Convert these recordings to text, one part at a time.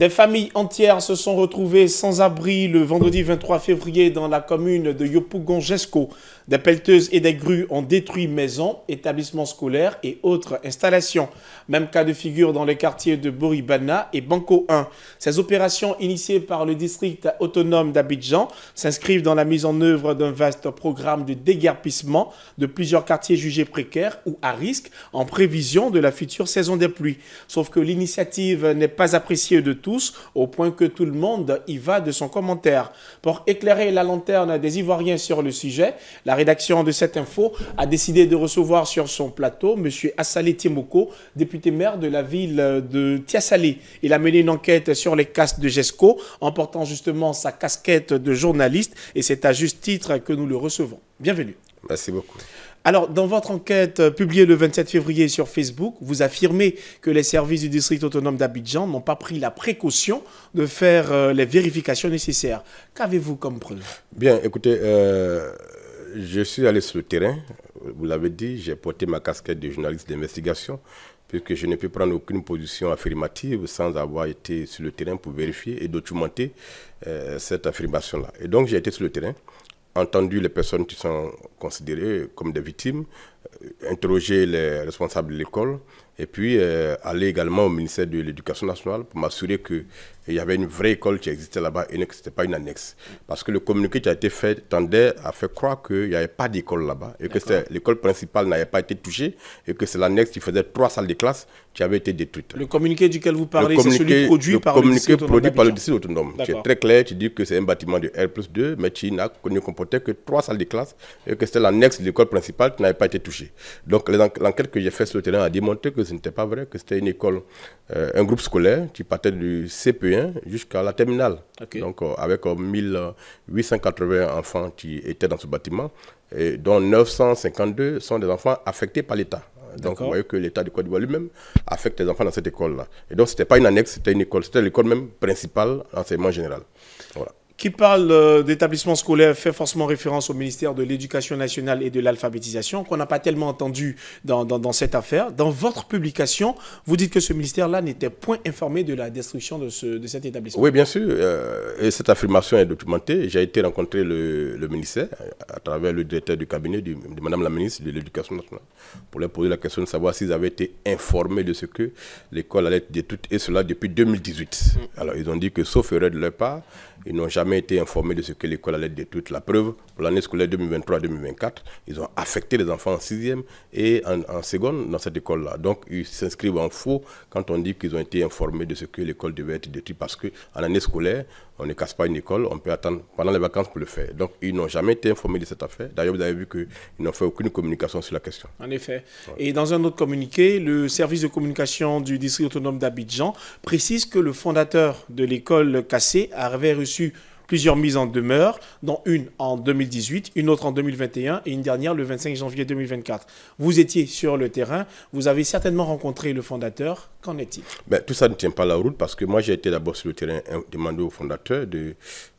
Des familles entières se sont retrouvées sans abri le vendredi 23 février dans la commune de yopougon des pelleteuses et des grues ont détruit maisons, établissements scolaires et autres installations. Même cas de figure dans les quartiers de Boribana et Banco 1. Ces opérations initiées par le district autonome d'Abidjan s'inscrivent dans la mise en œuvre d'un vaste programme de déguerpissement de plusieurs quartiers jugés précaires ou à risque en prévision de la future saison des pluies. Sauf que l'initiative n'est pas appréciée de tous au point que tout le monde y va de son commentaire. Pour éclairer la lanterne des Ivoiriens sur le sujet, la rédaction de cette info a décidé de recevoir sur son plateau M. Assalé Timoko, député maire de la ville de Tiassalé. Il a mené une enquête sur les casques de GESCO en portant justement sa casquette de journaliste et c'est à juste titre que nous le recevons. Bienvenue. Merci beaucoup. Alors, dans votre enquête euh, publiée le 27 février sur Facebook, vous affirmez que les services du district autonome d'Abidjan n'ont pas pris la précaution de faire euh, les vérifications nécessaires. Qu'avez-vous comme preuve Bien, écoutez, euh, je suis allé sur le terrain, vous l'avez dit, j'ai porté ma casquette de journaliste d'investigation, puisque je ne peux prendre aucune position affirmative sans avoir été sur le terrain pour vérifier et documenter euh, cette affirmation-là. Et donc j'ai été sur le terrain, entendu les personnes qui sont considérées comme des victimes, euh, interrogé les responsables de l'école, et puis euh, aller également au ministère de l'Éducation nationale pour m'assurer que et il y avait une vraie école qui existait là-bas, et ce n'était pas une annexe. Parce que le communiqué qui a été fait tendait à faire croire qu'il n'y avait pas d'école là-bas, et que l'école principale n'avait pas été touchée, et que c'est l'annexe qui faisait trois salles de classe qui avait été détruite Le communiqué duquel vous parlez, c'est celui produit le par le communiqué produit par le district autonome. C'est très clair, tu dis que c'est un bâtiment de R 2, mais qui n'a comporté que trois salles de classe, et que c'était l'annexe de l'école principale qui n'avait pas été touchée. Donc l'enquête que j'ai faite sur le terrain a démontré que ce n'était pas vrai, que c'était une école, euh, un groupe scolaire qui partait du CPE jusqu'à la terminale. Donc, euh, avec 1880 euh, euh, enfants qui étaient dans ce bâtiment, et dont 952 sont des enfants affectés par l'État. Donc, voyez que l'État du Côte d'Ivoire lui-même affecte les enfants dans cette école-là. Et donc, ce pas une annexe, c'était une école, c'était l'école même principale, enseignement général. Voilà qui parle euh, d'établissement scolaire fait forcément référence au ministère de l'Éducation nationale et de l'alphabétisation, qu'on n'a pas tellement entendu dans, cette affaire. Dans votre publication, vous dites que ce ministère-là n'était point informé de la destruction de, cet établissement. Oui, bien sûr. Euh, et cette affirmation est documentée. J'ai été rencontrer le, ministère euh, à travers le directeur du cabinet de Madame la ministre de l'Éducation nationale pour leur poser la question de savoir s'ils avaient été informés de ce que l'école allait être détruite et cela depuis 2018. Mm. Alors ils ont dit que sauf erreur de leur part, ils n'ont jamais été informé de ce que l'école allait détruite. La preuve, pour l'année scolaire 2023-2024, ils ont affecté les enfants en 6e et en, seconde dans cette école-là. Donc, ils s'inscrivent en faux quand on dit qu'ils ont été informés de ce que l'école devait être détruite parce qu'en année scolaire, on ne casse pas une école, on peut attendre pendant les vacances pour le faire. Donc, ils n'ont jamais été informés de cette affaire. D'ailleurs, vous avez vu qu'ils n'ont fait aucune communication sur la question. En effet. Et dans un autre communiqué, le service de communication du district autonome d'Abidjan précise que le fondateur de l'école cassée avait reçu plusieurs mises en demeure, dont une en 2018, une autre en 2021 et une dernière le 25 janvier 2024. Vous étiez sur le terrain, vous avez certainement rencontré le fondateur. Qu'en est-il ben, Tout ça ne tient pas la route parce que moi j'ai été d'abord sur le terrain euh, demandé au fondateur de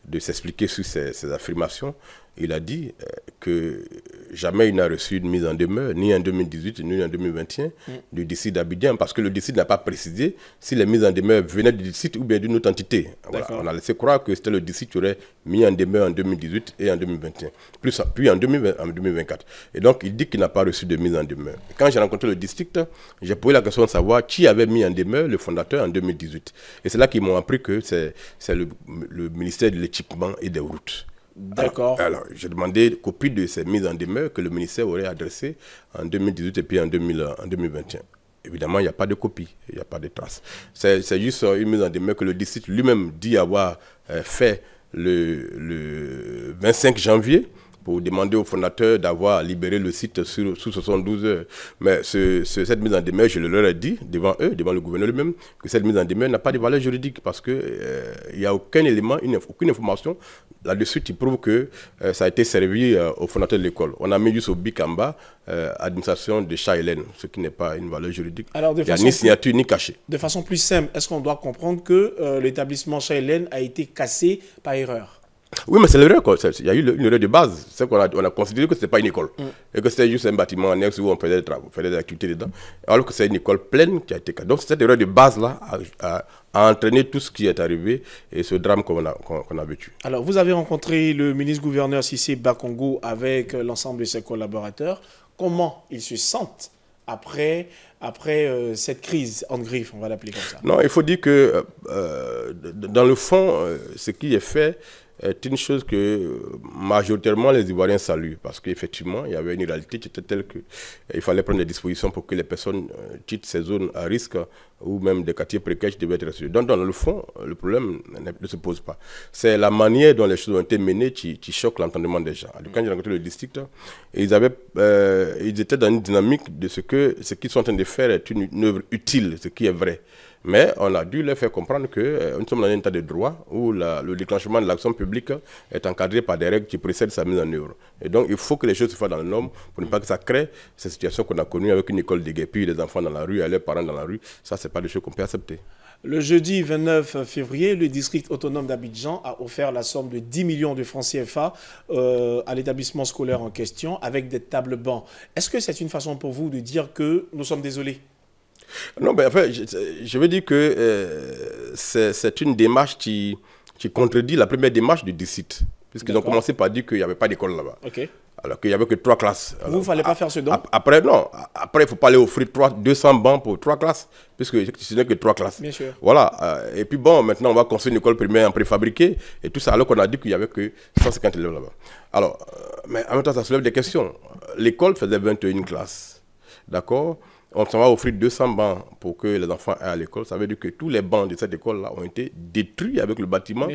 de s'expliquer sur ces, affirmations, il a dit euh, que jamais il n'a reçu une mise en demeure, ni en 2018, ni en 2021, mm. du décide d'Abidjan, parce que le décide n'a pas précisé si les mises en demeure venaient du décide ou bien d'une autre entité. on a laissé croire que c'était le district qui aurait mis en demeure en 2018 et en 2021, plus, puis en, 2024. Et donc, il dit qu'il n'a pas reçu de mise en demeure. Quand j'ai rencontré le district, j'ai posé la question de savoir qui avait mis en demeure le fondateur en 2018. Et c'est là qu'ils m'ont appris que c'est le, ministère de l'État équipements et des routes. D'accord. Alors, j'ai demandé copie de ces mises en demeure que le ministère aurait adressées en 2018 et puis en, 2021. Évidemment, il n'y a pas de copie, il n'y a pas de trace. C'est juste une mise en demeure que le district lui-même dit avoir euh, fait le, le, 25 janvier pour demander aux fondateurs d'avoir libéré le site sous, 72 heures. Mais cette mise en demeure, je le leur ai dit devant eux, devant le gouverneur lui-même, que cette mise en demeure n'a pas de valeur juridique parce qu'il euh, n'y a aucun élément, aucune information là-dessus qui prouve que euh, ça a été servi euh, au aux de l'école. On a mis juste au bic en bas, administration de chat ce qui n'est pas une valeur juridique. Il n'y a ni signature ni cachet. De façon plus simple, est-ce qu'on doit comprendre que l'établissement Ellen a été cassé par erreur oui, mais c'est l'erreur. Il y a eu une erreur de base. C'est qu'on a, on a considéré que ce n'était pas une école. Mm. Et que c'était juste un bâtiment annexe où on faisait des travaux, faisait des activités dedans. Alors que c'est une école pleine qui a été. Donc cette erreur de base-là a, a, entraîné tout ce qui est arrivé et ce drame qu'on a, a, vécu. Alors, vous avez rencontré le ministre-gouverneur Sissé Bakongo avec euh, l'ensemble de ses collaborateurs. Comment ils se sentent après, après euh, cette crise en griffe, on va l'appeler comme ça Non, il faut dire que euh, dans le fond, ce qui est fait, est une chose que euh, majoritairement les Ivoiriens saluent parce qu'effectivement, il y avait une réalité qui était telle qu'il euh, fallait prendre des dispositions pour que les personnes euh, quittent ces zones à risque ou même des quartiers précaires qui devaient être reçus. Donc, dans le fond, le problème ne se pose pas. C'est la manière dont les choses ont été menées qui, choque l'entendement des gens. quand j'ai rencontré le district, ils, ils étaient dans une dynamique de ce que ce qu'ils sont en train de faire est une œuvre utile, ce qui est vrai. Mais on a dû leur faire comprendre que est euh, nous sommes dans un état de droit où le déclenchement de l'action publique est encadré par des règles qui précèdent sa mise en œuvre. Et donc, il faut que les choses se fassent dans le norme pour ne pas que ça crée cette situation qu'on a connue avec une école de guépilles, des enfants dans la rue, et leurs parents dans la rue. Ça, ce n'est pas des choses qu'on peut accepter. Le jeudi 29 février, le district autonome d'Abidjan a offert la somme de 10 millions de francs CFA euh, à l'établissement scolaire en question avec des tables bancs. Est-ce que c'est une façon pour vous de dire que nous sommes désolés non, mais en fait, je, veux dire que euh, c'est une démarche qui, qui contredit la première démarche du DICIT. Puisqu'ils ont commencé par dire qu'il n'y avait pas d'école là-bas. Ok. Alors qu'il n'y avait que trois classes. Vous, ne fallait pas faire ce don Après, non. Après, il ne faut pas aller offrir 200 bancs pour trois classes, puisque ce n'est que trois classes. Bien sûr. Voilà. Euh, et puis bon, maintenant, on va construire une école primaire en préfabriqué et tout ça, alors qu'on a dit qu'il n'y avait que 150 élèves là-bas. Alors, euh, mais en même temps, ça soulève des questions. L'école faisait 21 classes. D'accord on s'en va offrir 200 bancs pour que les enfants aient à l'école. Ça veut dire que tous les bancs de cette école-là ont été détruits avec le bâtiment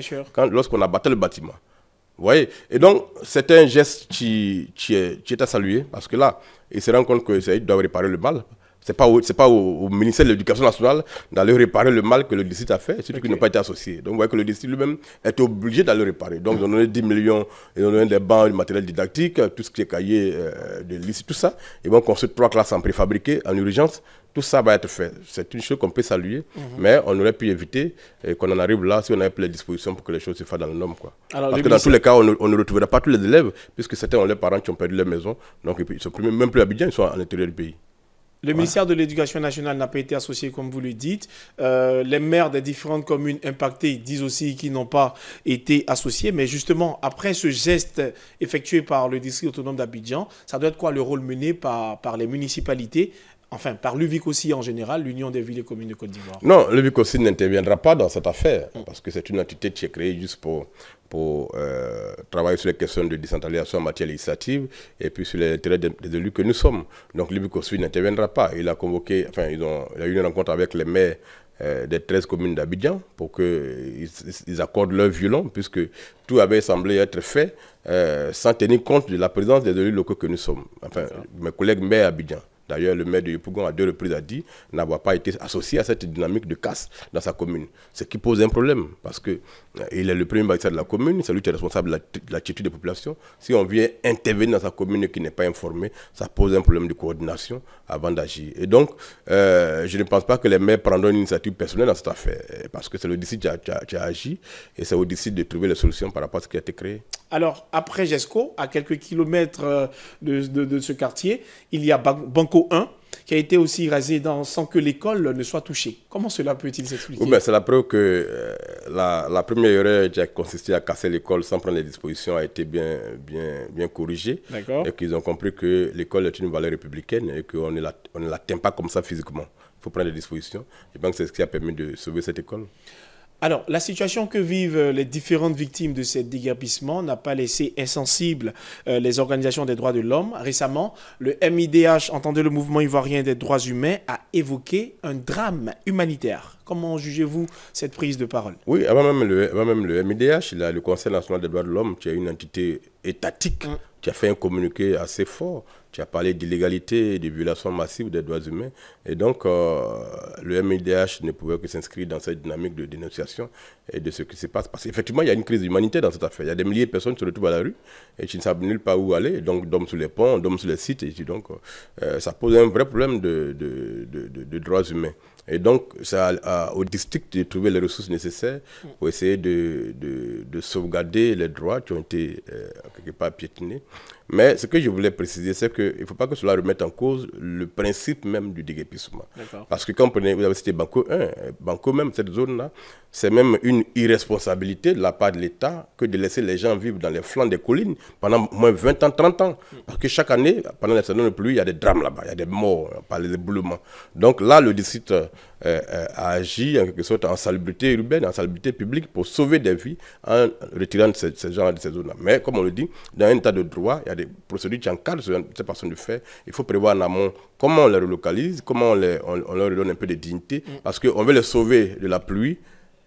lorsqu'on a battu le bâtiment. Vous voyez Et donc, c'est un geste qui, est, à saluer parce que là, il se rend compte que doivent réparer le mal. C'est pas pas au, ministère de l'Éducation nationale d'aller réparer le mal que le lycée a fait, surtout okay. qu'il n'a pas été associé. Donc vous voyez que le district lui-même est obligé d'aller réparer. Donc ils ont donné 10 millions, ils ont donné des bancs, du matériel didactique, tout ce qui est cahier euh, de lycée, tout ça. Ils vont construire trois classes en préfabriqué, en urgence. Tout ça va être fait. C'est une chose qu'on peut saluer, mhm. mais on aurait pu éviter euh, qu'on en arrive là si on avait pris les dispositions pour que les choses se fassent dans le nom. Quoi. Parce que dans tous les cas, on ne, retrouvera pas tous les élèves, puisque certains ont leurs parents qui ont perdu leur maison, donc ils sont plus, même plus habitants, ils sont à l'intérieur du pays. Le ministère de l'Éducation nationale n'a pas été associé, comme vous le dites. Euh, les maires des différentes communes impactées disent aussi qu'ils n'ont pas été associés. Mais justement, après ce geste effectué par le district autonome d'Abidjan, ça doit être quoi le rôle mené par, les municipalités Enfin, par l'UVIC aussi en général, l'Union des villes et communes de Côte d'Ivoire. Non, l'UVIC aussi n'interviendra pas dans cette affaire, hum. parce que c'est une entité qui est créée juste pour pour euh, travailler sur les questions de décentralisation en matière législative et puis sur les intérêts des élus que nous sommes. Donc Libicosfi n'interviendra pas. Il a convoqué, enfin, ils ont, il a eu une rencontre avec les maires euh, des 13 communes d'Abidjan pour qu'ils ils accordent leur violon, puisque tout avait semblé être fait euh, sans tenir compte de la présence des élus locaux que nous sommes, enfin, mes collègues maires Abidjan. D'ailleurs, le maire de Yopougon à deux reprises a dit n'avoir pas été associé à cette dynamique de casse dans sa commune. Ce qui pose un problème parce qu'il euh, il est le premier maire de la commune, c'est lui qui est responsable de l'attitude des populations. Si on vient intervenir dans sa commune qui n'est pas informé, ça pose un problème de coordination avant d'agir. Et donc, euh, je ne pense pas que les maires prendront une initiative personnelle dans cette affaire euh, parce que c'est l'Odyssée qui, qui, a agi et c'est l'Odyssée de trouver les solutions par rapport à ce qui a été créé. Alors, après GESCO, à quelques kilomètres de ce quartier, il y a Banco qui a été aussi rasé sans que l'école ne soit touchée. Comment cela peut-il s'expliquer C'est la preuve que euh, la, première erreur qui a consisté à casser l'école sans prendre les dispositions a été bien, bien, bien corrigée. Et qu'ils ont compris que l'école est une valeur républicaine et qu'on ne l'atteint pas comme ça physiquement. Il faut prendre les dispositions. Et que c'est ce qui a permis de sauver cette école. Alors, la situation que vivent euh, les différentes victimes de ces déguerpissement n'a pas laissé insensibles euh, les organisations des droits de l'homme. Récemment, le MIDH, entendez le mouvement ivoirien des droits humains, a évoqué un drame humanitaire. Comment jugez-vous cette prise de parole Oui, avant même le, MIDH, le Conseil national des droits de l'homme, qui est une entité étatique, mm. qui a fait un communiqué assez fort tu as parlé d'illégalité de violations massives des droits humains. Et donc, euh, le MIDH ne pouvait que s'inscrire dans cette dynamique de dénonciation et de ce qui se passe. Parce qu'effectivement, il y a une crise humanitaire dans cette affaire. Il y a des milliers de personnes qui se retrouvent à la rue et qui ne savent nulle part où aller. Donc, d'hommes sur les ponts, d'hommes sur les sites. Et donc, euh, euh, ça pose un vrai problème de, de, droits humains. Et donc, c'est au district de trouver les ressources nécessaires pour essayer de, sauvegarder les droits qui ont été euh, quelque part piétinés. Mais ce que je voulais préciser, c'est qu'il ne faut pas que cela remette en cause le principe même du déguépissement. Parce que quand vous avez cité Banco 1, Banco même, cette zone-là, c'est même une irresponsabilité de la part de l'État que de laisser les gens vivre dans les flancs des collines pendant moins 20 ans, 30 ans. Parce que chaque année, pendant les saisons de pluie, il y a des drames là-bas, il y a des morts par les éboulements. Donc là, le district a euh, euh, agi en quelque sorte en salubrité urbaine, en salubrité publique pour sauver des vies en retirant ces, gens de ces zones-là. Mais comme on le dit, dans un tas de droit, il y a des procédures qui encadrent ces personnes de faire. Il faut prévoir en amont comment on les relocalise, comment on, leur redonne un peu de dignité, mm. parce qu'on veut les sauver de la pluie,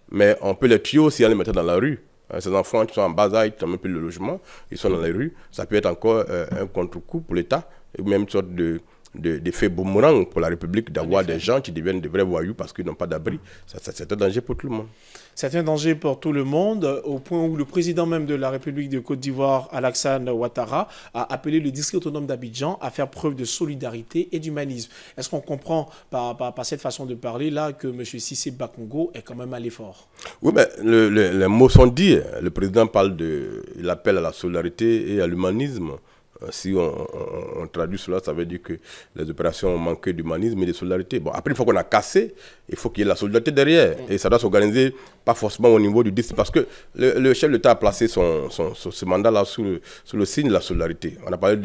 mais on peut les tuer aussi en les mettant dans la rue. Euh, ces enfants qui sont en bas qui n'ont même plus le logement, ils sont dans les rues. Ça peut être encore un contre-coup pour l'État, ou même sorte de, d'effet faits boomerang pour la République d'avoir des gens qui deviennent de vrais voyous parce qu'ils n'ont pas d'abri. C'est un danger pour tout le monde. C'est un danger pour tout le monde, euh, au point où le président même de la République de Côte d'Ivoire, Alassane Ouattara, a appelé le district autonome d'Abidjan à faire preuve de solidarité et d'humanisme. Est-ce qu'on comprend par, cette façon de parler là que M. Sissé Bakongo est quand même à l'effort Oui, mais les mots sont dits. Le président parle de l'appel à la solidarité et à l'humanisme. Euh, si on, traduit cela, ça veut dire que les opérations ont manqué d'humanisme et de solidarité. Bon, après, une fois qu'on a cassé, il faut qu'il y ait la solidarité derrière. Mm. Et ça doit s'organiser, pas forcément au niveau du district, parce que le, chef de l'État a placé son, ce mandat-là sous le, signe de la solidarité. On a parlé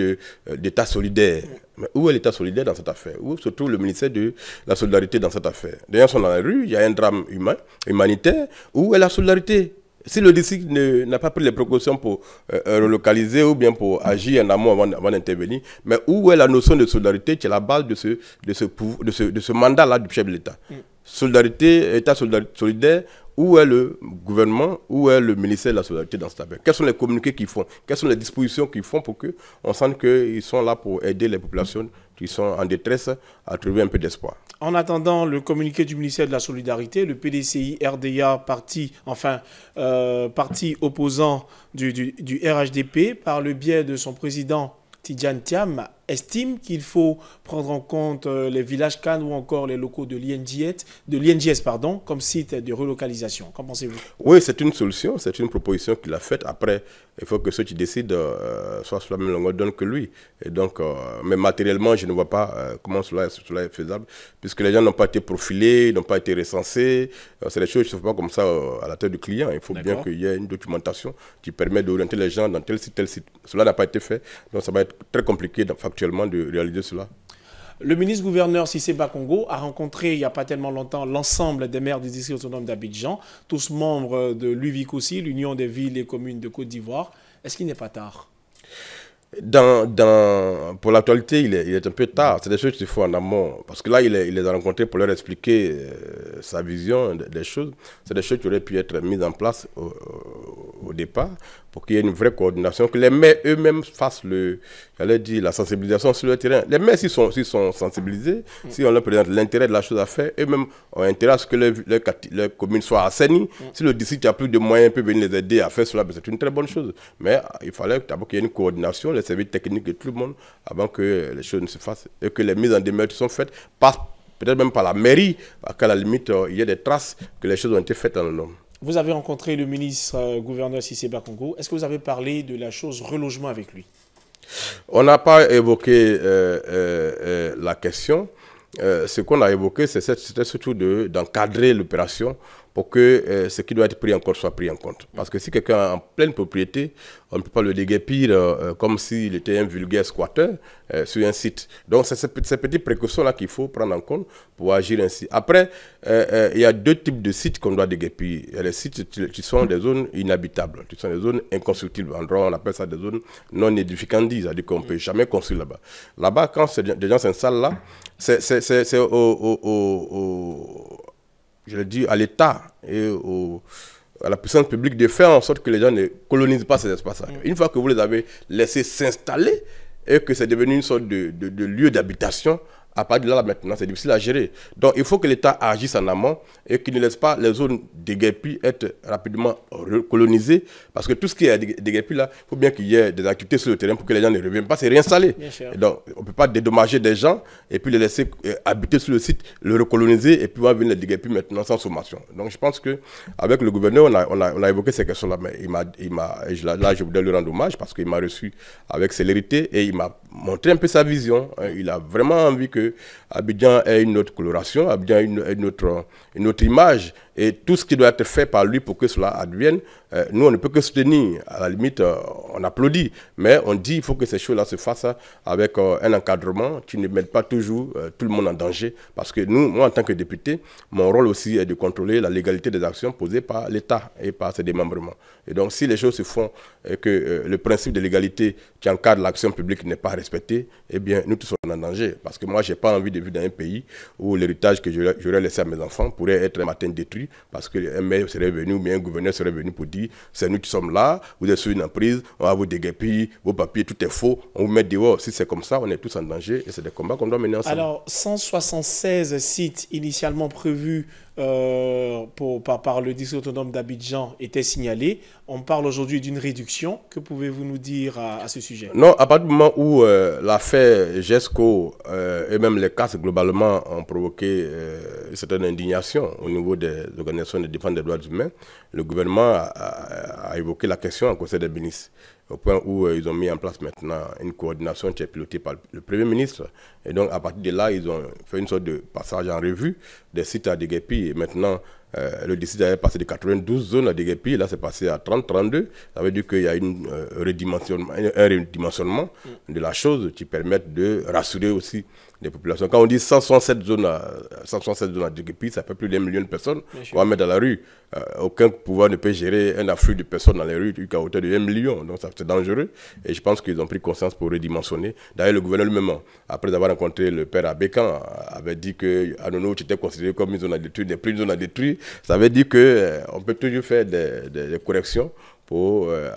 euh, d'État solidaire. Mm. Mais où est l'État solidaire dans cette affaire Où se trouve le ministère de la solidarité dans cette affaire D'ailleurs, est dans la rue, il y a un drame humain, humanitaire. Où est la solidarité si le district n'a pas pris les précautions pour euh, euh, relocaliser ou bien pour agir en amont avant, d'intervenir, mais où est la notion de solidarité qui est la base de ce, de ce, mandat-là du chef de l'État mm. Solidarité, État solidaire, où est le gouvernement Où est le ministère de la Solidarité dans ce affaire Quels sont les communiqués qu'ils font Quelles sont les dispositions qu'ils font pour qu'on sente qu'ils sont là pour aider les populations qui sont en détresse à trouver un peu d'espoir En attendant le communiqué du ministère de la Solidarité, le PDCI RDA, parti, enfin, euh, parti opposant du, RHDP, par le biais de son président Tidjane Thiam, estime qu'il faut prendre en compte euh, les villages Cannes ou encore les locaux de l'INGS, comme site de relocalisation. Qu'en pensez-vous Oui, c'est une solution, c'est une proposition qu'il a faite. Après, il faut que ceux qui décident euh, soient sur la même longueur d'onde que lui. Et donc, euh, mais matériellement, je ne vois pas comment cela, cela, est faisable, puisque les gens n'ont pas été profilés, n'ont pas été recensés. c'est des choses qui ne se font pas comme ça à la tête du client. Il faut bien qu'il y ait une documentation qui permet d'orienter les gens dans tel site, tel site. Cela n'a pas été fait, donc ça va être très compliqué actuellement de réaliser cela le ministre-gouverneur Sissé Bakongo a rencontré il n'y a pas tellement longtemps l'ensemble des maires du district autonomes d'Abidjan, tous membres de l'UVIC aussi, l'Union des villes et communes de Côte d'Ivoire. Est-ce qu'il n'est pas tard pour l'actualité, il, est, un peu tard. C'est des choses qu'il faut en amont. Parce que là, il, les a rencontrés pour leur expliquer euh, sa vision des, choses. C'est des choses qui auraient pu être mises en place au départ pour qu'il y ait une vraie coordination, que les maires eux-mêmes fassent le, j'allais la sensibilisation sur le terrain. Les maires, s'ils sont, sensibilisés, si on leur présente l'intérêt de la chose à faire, eux-mêmes ont intérêt à ce que leur, commune soit assainie. Si le district a plus de moyens, peut venir les aider à faire cela, ben, c'est une très bonne chose. Mais il fallait d'abord qu'il y ait une coordination, les services techniques de tout le monde, avant que les choses ne se fassent et que les mises en demeure qui sont faites passent peut-être même par la mairie, à la limite, euh, il y a des traces que les choses ont été faites en le nom. Vous avez rencontré le ministre euh, gouverneur Sissé Bakongo. Est-ce que vous avez parlé de la chose relogement avec lui On n'a pas évoqué euh, euh, la question. ce qu'on a évoqué, c'était surtout d'encadrer l'opération pour que euh, ce qui doit être pris en compte soit pris en compte. Parce que si quelqu'un en pleine propriété, on ne peut pas le déguerpir euh, euh, comme s'il était un vulgaire squatteur sur un site. Donc, c'est ces, petites précautions-là qu'il faut prendre en compte pour agir ainsi. Après, il y a deux types de sites qu'on doit déguerpir. Il y a les sites qui, sont des zones inhabitables, qui sont des zones inconstructibles. En droit, on appelle ça des zones non édificandises c'est-à-dire qu'on ne peut jamais construire là-bas. Là-bas, quand des gens s'installent là, c'est au, au je le dis, à l'État et à la puissance publique de faire en sorte que les gens ne colonisent pas ces espaces-là. Mm. Une fois que vous les avez laissés s'installer et que c'est devenu une sorte de lieu d'habitation, à partir de là, maintenant, c'est difficile à gérer. Donc, il faut que l'État agisse en amont et qu'il ne laisse pas les zones déguerpies être rapidement recolonisées. Parce que tout ce qui est déguerpi, là, il faut bien qu'il y ait des activités sur le terrain pour que les gens ne reviennent pas C'est réinstallé. donc, on ne peut pas dédommager des gens et puis les laisser euh, habiter sur le site, le recoloniser et puis voir venir les déguerpir maintenant sans sommation. Donc, je pense qu'avec le gouverneur, on a, évoqué ces questions-là. Mais il là, je voudrais le rendre hommage parce qu'il m'a reçu avec célérité et il m'a montré un peu sa vision. Hein, il a vraiment envie que Abidjan est une autre coloration, Abidjan est une autre image et tout ce qui doit être fait par lui pour que cela advienne, euh, nous, on ne peut que soutenir. À la limite, euh, on applaudit, mais on dit qu'il faut que ces choses-là se fassent avec euh, un encadrement qui ne mette pas toujours tout le monde en danger. Parce que nous, moi, en tant que député, mon rôle aussi est de contrôler la légalité des actions posées par l'État et par ses démembrements. Et donc, si les choses se font et que le principe de l'égalité qui encadre l'action publique n'est pas respecté, eh bien, nous tous sommes en danger. Parce que moi, je n'ai pas envie de vivre dans un pays où l'héritage que j'aurais laissé à mes enfants pourrait être un matin détruit parce qu'un maire serait venu mais un gouverneur serait venu pour dire c'est nous qui sommes là, vous êtes sur une emprise, on va vous déguerpir, vos papiers, tout est faux, on vous met dehors. Si c'est comme ça, on est tous en danger et c'est des combats qu'on doit mener ensemble. Alors, 176 sites initialement prévus euh, par, le district autonome d'Abidjan était signalé. On parle aujourd'hui d'une réduction. Que pouvez-vous nous dire à, ce sujet Non, à partir du moment où euh, l'affaire GESCO euh, et même les cas globalement ont provoqué une certaine indignation au niveau des organisations de défense des droits humains, le gouvernement a, évoqué la question au conseil des ministres au point où euh, ils ont mis en place maintenant une coordination qui est pilotée par le Premier ministre. Et donc, à partir de là, ils ont fait une sorte de passage en revue des sites à Degepi. Et maintenant, euh, le décès avait passé de 92 zones à DGPI là c'est passé à 30-32. Ça veut dire qu'il y a une, euh, redimensionnement, un redimensionnement de la chose qui permet de rassurer aussi les populations. Quand on dit 167 zones à, 167 zones ça fait plus d'un million de personnes qu'on va mettre dans la rue. Euh, aucun pouvoir ne peut gérer un afflux de personnes dans les rues jusqu'à hauteur de un million. Donc c'est dangereux. Et je pense qu'ils ont pris conscience pour redimensionner. D'ailleurs, le gouverneur même après avoir rencontré le père Abécan, avait dit que Anono était considéré comme une zone à détruire, des plus zones à détruire. Ça veut dire qu'on euh, peut toujours faire des, corrections pour euh,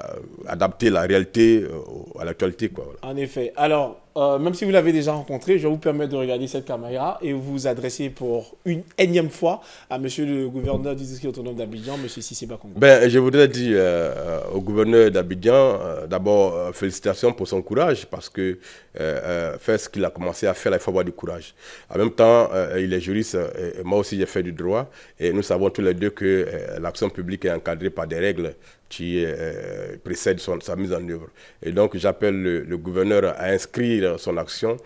adapter la réalité euh, à l'actualité. En effet. Alors, euh, même si vous l'avez déjà rencontré, je vais vous permettre de regarder cette caméra et vous adresser pour une énième fois à monsieur le gouverneur du district autonome d'Abidjan, monsieur Sisseba Ben, je voudrais dire euh, euh, au gouverneur d'Abidjan, d'abord, félicitations pour son courage parce que faire ce qu'il a commencé à faire, il faut avoir du courage. En même temps, il est juriste, et moi aussi j'ai fait du droit et nous savons tous les deux que l'action publique est encadrée par des règles qui précèdent sa mise en œuvre. Et donc, j'appelle le gouverneur à inscrire son action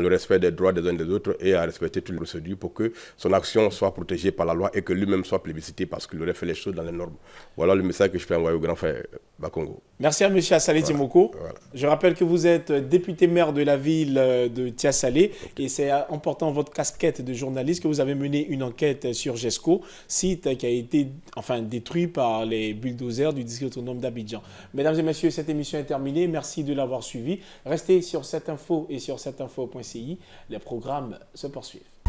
le respect des droits des uns des autres et à respecter toutes les procédures pour que son action soit protégée par la loi et que lui-même soit plébiscité parce qu'il aurait fait les choses dans les normes. Voilà le message que je peux envoyer au grand frère Bakongo. Merci à M. Assalé Timoko. Je rappelle que vous êtes député maire de la ville euh, de Tiassalé et c'est en portant votre casquette de journaliste que vous avez mené une enquête sur GESCO, site qui a été enfin détruit par les bulldozers du district autonome d'Abidjan. Mesdames et messieurs, cette émission est terminée. Merci de l'avoir suivi. Restez sur cette info et sur cette info les programmes se poursuivent.